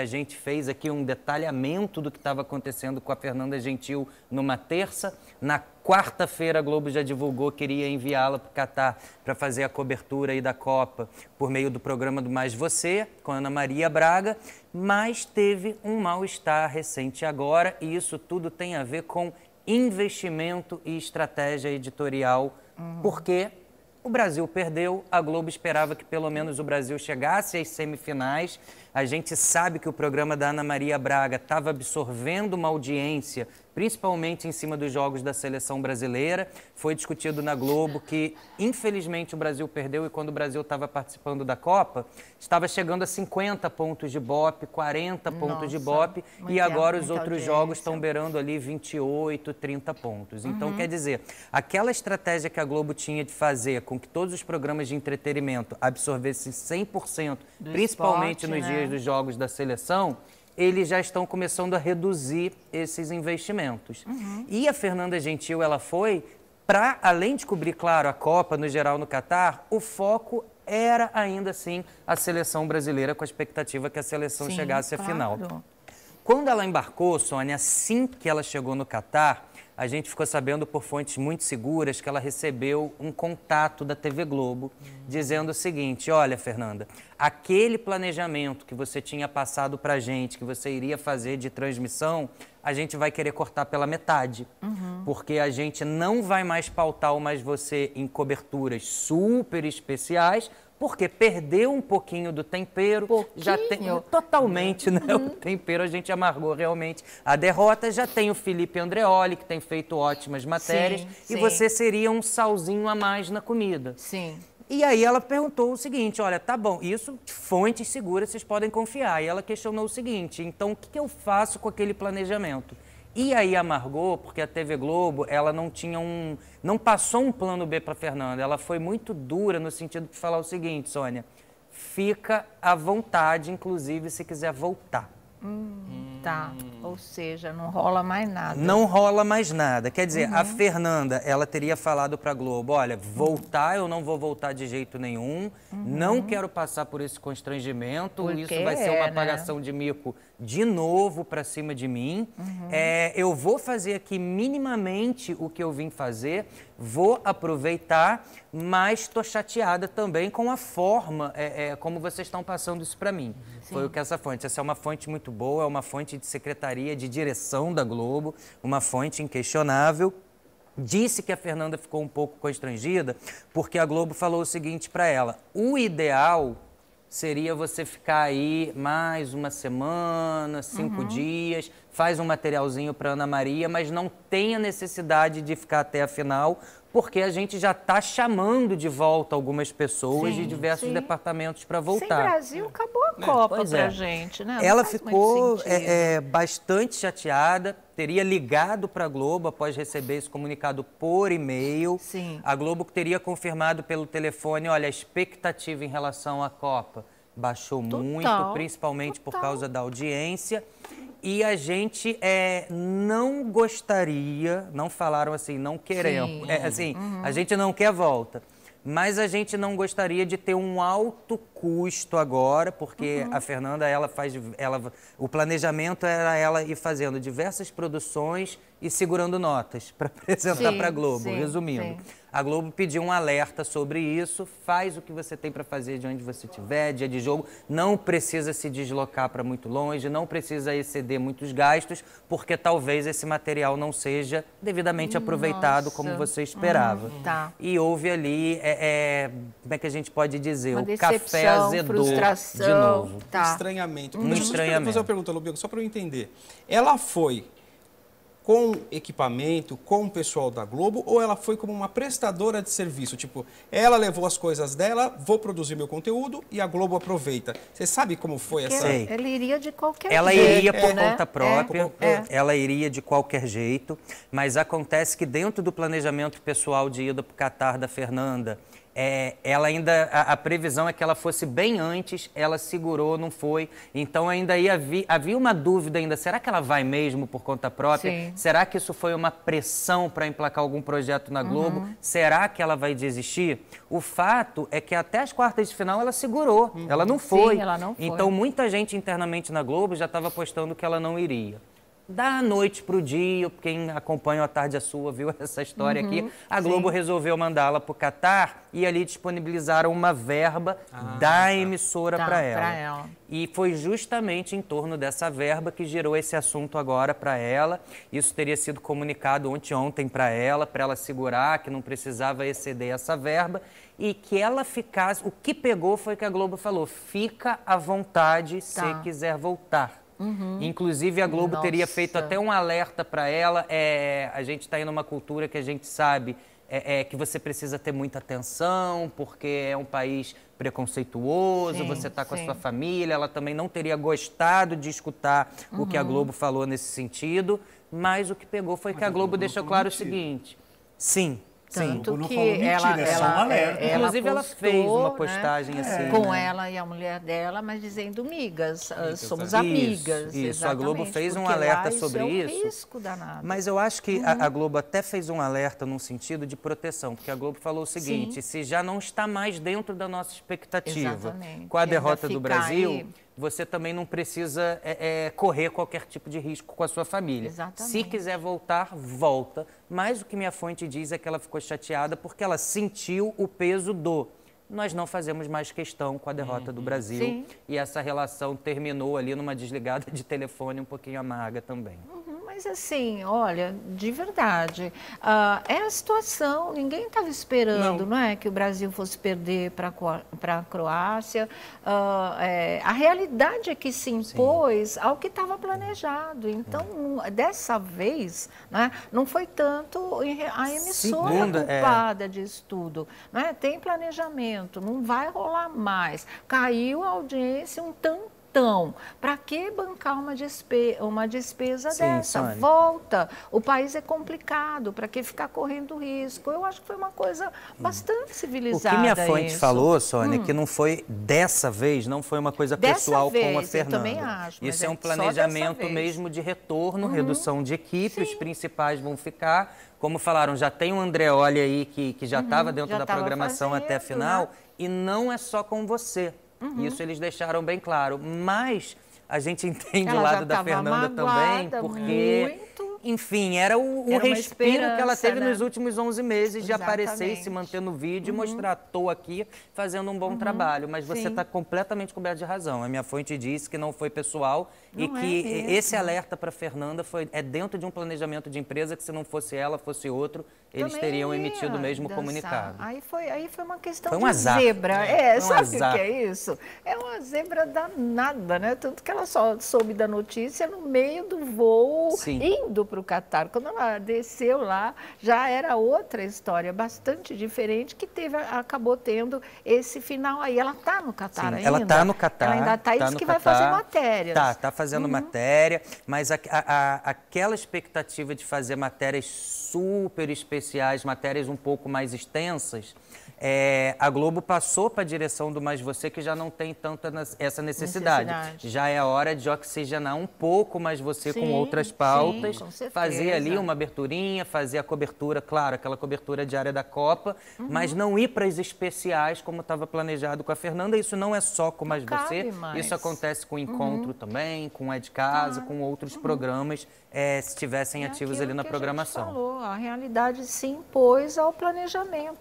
a gente fez aqui um detalhamento do que estava acontecendo com a Fernanda Gentil numa terça. Na quarta-feira, a Globo já divulgou que iria enviá-la para o Catar para fazer a cobertura aí da Copa por meio do programa do Mais Você, com Ana Maria Braga, mas teve um mal-estar recente agora e isso tudo tem a ver com investimento e estratégia editorial, uhum. porque o Brasil perdeu, a Globo esperava que pelo menos o Brasil chegasse às semifinais, a gente sabe que o programa da Ana Maria Braga estava absorvendo uma audiência, principalmente em cima dos jogos da seleção brasileira. Foi discutido na Globo que, infelizmente, o Brasil perdeu e quando o Brasil estava participando da Copa, estava chegando a 50 pontos de BOP, 40 Nossa, pontos de BOP e agora os outros audiência. jogos estão beirando ali 28, 30 pontos. Então, uhum. quer dizer, aquela estratégia que a Globo tinha de fazer com que todos os programas de entretenimento absorvessem 100%, Do principalmente esporte, nos né? dias dias dos jogos da seleção, eles já estão começando a reduzir esses investimentos. Uhum. E a Fernanda Gentil, ela foi para, além de cobrir, claro, a Copa no geral no Catar, o foco era ainda assim a seleção brasileira, com a expectativa que a seleção Sim, chegasse claro. à final. Quando ela embarcou, Sônia, assim que ela chegou no Catar, a gente ficou sabendo por fontes muito seguras que ela recebeu um contato da TV Globo uhum. dizendo o seguinte: olha, Fernanda, aquele planejamento que você tinha passado para a gente, que você iria fazer de transmissão, a gente vai querer cortar pela metade. Uhum. Porque a gente não vai mais pautar mais você em coberturas super especiais porque perdeu um pouquinho do tempero, pouquinho. já tem totalmente, né? Uhum. O tempero a gente amargou realmente a derrota. Já tem o Felipe Andreoli que tem feito ótimas matérias sim, e sim. você seria um salzinho a mais na comida. Sim. E aí ela perguntou o seguinte, olha, tá bom, isso fontes seguras, vocês podem confiar. E ela questionou o seguinte, então o que eu faço com aquele planejamento? E aí amargou porque a TV Globo, ela não tinha um, não passou um plano B para Fernanda. Ela foi muito dura no sentido de falar o seguinte, Sônia, fica à vontade, inclusive se quiser voltar. Hum, tá. Ou seja, não rola mais nada. Não rola mais nada. Quer dizer, uhum. a Fernanda, ela teria falado para a Globo, olha, voltar eu não vou voltar de jeito nenhum, uhum. não quero passar por esse constrangimento, Porque isso vai ser uma né? apagação é, né? de mico de novo para cima de mim. Uhum. É, eu vou fazer aqui minimamente o que eu vim fazer, vou aproveitar, mas estou chateada também com a forma é, é como vocês estão passando isso para mim. Sim. Foi o que essa fonte, essa é uma fonte muito boa, é uma fonte de secretaria Secretaria de Direção da Globo, uma fonte inquestionável, disse que a Fernanda ficou um pouco constrangida porque a Globo falou o seguinte para ela: o ideal seria você ficar aí mais uma semana, cinco uhum. dias, faz um materialzinho para Ana Maria, mas não tenha necessidade de ficar até a final, porque a gente já está chamando de volta algumas pessoas sim, de diversos sim. departamentos para voltar. Sem Brasil, acabou. Né? Copa é. gente, né? Ela ficou é, é, bastante chateada, teria ligado para a Globo após receber esse comunicado por e-mail. Sim. A Globo teria confirmado pelo telefone, olha, a expectativa em relação à Copa baixou Total. muito, principalmente Total. por causa da audiência. E a gente é, não gostaria, não falaram assim, não queremos. É, assim, uhum. a gente não quer volta mas a gente não gostaria de ter um alto custo agora, porque uhum. a Fernanda ela faz, ela, o planejamento era ela ir fazendo diversas produções e segurando notas para apresentar para Globo, sim, resumindo. Sim. A Globo pediu um alerta sobre isso. Faz o que você tem para fazer de onde você estiver, dia de jogo. Não precisa se deslocar para muito longe, não precisa exceder muitos gastos, porque talvez esse material não seja devidamente Nossa. aproveitado como você esperava. Hum, tá. E houve ali, é, é, como é que a gente pode dizer? Uma o café azedou de novo. Tá. Estranhamento. estranhamento. Deixa eu fazer uma pergunta, Lubinho, só para eu entender. Ela foi com equipamento, com o pessoal da Globo, ou ela foi como uma prestadora de serviço? Tipo, ela levou as coisas dela, vou produzir meu conteúdo e a Globo aproveita. Você sabe como foi Porque essa? Sim. Ela iria de qualquer ela jeito. Ela iria por né? é, conta né? própria, é. ela iria de qualquer jeito, mas acontece que dentro do planejamento pessoal de ida para o Catar da Fernanda, é, ela ainda a, a, previsão é que ela fosse bem antes, ela segurou, não foi. Então ainda aí havia, havia uma dúvida ainda, será que ela vai mesmo por conta própria? Sim. Será que isso foi uma pressão para emplacar algum projeto na Globo? Uhum. Será que ela vai desistir? O fato é que até as quartas de final ela segurou, uhum. ela não uhum. foi. Sim, ela não foi. Então muita gente internamente na Globo já estava apostando que ela não iria da noite para o dia, quem acompanha a tarde a é sua viu essa história uhum, aqui, a Globo sim. resolveu mandá-la para o Catar e ali disponibilizaram uma verba ah, tá. da emissora tá, para ela. ela. E foi justamente em torno dessa verba que gerou esse assunto agora para ela. Isso teria sido comunicado ontem ontem para ela, para ela segurar que não precisava exceder essa verba e que ela ficasse. O que pegou foi que a Globo falou: fica à vontade tá. se quiser voltar. Uhum. Inclusive, a Globo Nossa. teria feito até um alerta para ela. É, a gente está indo numa cultura que a gente sabe é, é, que você precisa ter muita atenção, porque é um país preconceituoso, sim, você está com sim. a sua família. Ela também não teria gostado de escutar uhum. o que a uhum. Globo falou nesse sentido. Mas o que pegou foi que a Globo deixou claro o seguinte: sim, tanto Sim, que ela, é ela, um ela, Inclusive, ela postou, fez uma né, postagem né, assim. Com né? ela e a mulher dela, mas dizendo migas, ah, tá. amigas, somos amigas. Isso, a Globo fez um alerta sobre isso. É um risco danado. Mas eu acho que uhum. a, a, uhum. Globo até fez um alerta num sentido de proteção, porque a Globo falou o seguinte: Sim. se já não está mais dentro da nossa expectativa Exatamente. com a derrota do Brasil. Aí você também não precisa é, é, correr qualquer tipo de risco com a sua família. Exatamente. Se quiser voltar, volta. Mas o que minha fonte diz é que ela ficou chateada porque ela sentiu o peso do nós não fazemos mais questão com a derrota do uhum. Brasil. Sim. E essa relação terminou ali numa desligada de telefone um pouquinho amarga também. Uhum. Mas assim, olha, de verdade, uh, é a situação, ninguém estava esperando, não. não. é, que o Brasil fosse perder para a Croácia. Uh, é, a realidade é que se impôs Sim. ao que estava planejado. Então, é. dessa vez, né, não foi tanto a emissora Segunda, é. culpada é... disso tudo. Né? Tem planejamento, não vai rolar mais. Caiu a audiência um tanto então, para que bancar uma, despe uma despesa Sim, dessa? Volta. O país é complicado, para que ficar correndo risco? Eu acho que foi uma coisa hum. bastante civilizada. O que minha fonte isso. falou, Sônia, hum. que não foi dessa vez, não foi uma coisa dessa pessoal vez, com a Fernanda. Eu também acho. Isso é, é um planejamento mesmo de retorno, uhum. redução de equipe, Sim. os principais vão ficar. Como falaram, já tem o Olha aí que, que já estava uhum, dentro já da programação fazendo, até a final. Né? E não é só com você. Uhum. Isso eles deixaram bem claro. Mas a gente entende Ela o lado da Fernanda também, porque muito enfim, era o, o era respiro que ela teve né? nos últimos 11 meses de Exatamente. aparecer e se manter no vídeo, uhum. mostrar, estou aqui fazendo um bom uhum. trabalho. Mas você está completamente coberto de razão. A minha fonte disse que não foi pessoal não é e é que mesmo. esse alerta para Fernanda foi, é dentro de um planejamento de empresa que se não fosse ela, fosse outro, eles Também teriam emitido o mesmo dançar. comunicado. Aí foi, aí foi uma questão foi um de azar, zebra. É, é um sabe azar. o que é isso? É uma zebra danada, né? Tanto que ela só soube da notícia no meio do voo, Sim. indo para o Catar. Quando ela desceu lá, já era outra história, bastante diferente, que teve, acabou tendo esse final aí. Ela está no Catar ainda? Ela está no Catar. Ela ainda está, tá isso que Qatar, vai fazer matéria. Tá, está fazendo uhum. matéria, mas a, a, a, aquela expectativa de fazer matérias super especiais, matérias um pouco mais extensas, é, a Globo passou para a direção do Mais Você, que já não tem tanta essa necessidade. necessidade. Já é hora de oxigenar um pouco mais você sim, com outras pautas. Sim, certeza. Fazer ali uma aberturinha, fazer a cobertura, claro, aquela cobertura diária da Copa, uhum. mas não ir para as especiais como estava planejado com a Fernanda. Isso não é só com Mais Você, mais. isso acontece com o Encontro uhum. também, com o É de Casa, ah. com outros uhum. programas, é, se estivessem é ativos ali na programação. A falou, a realidade se impôs ao planejamento.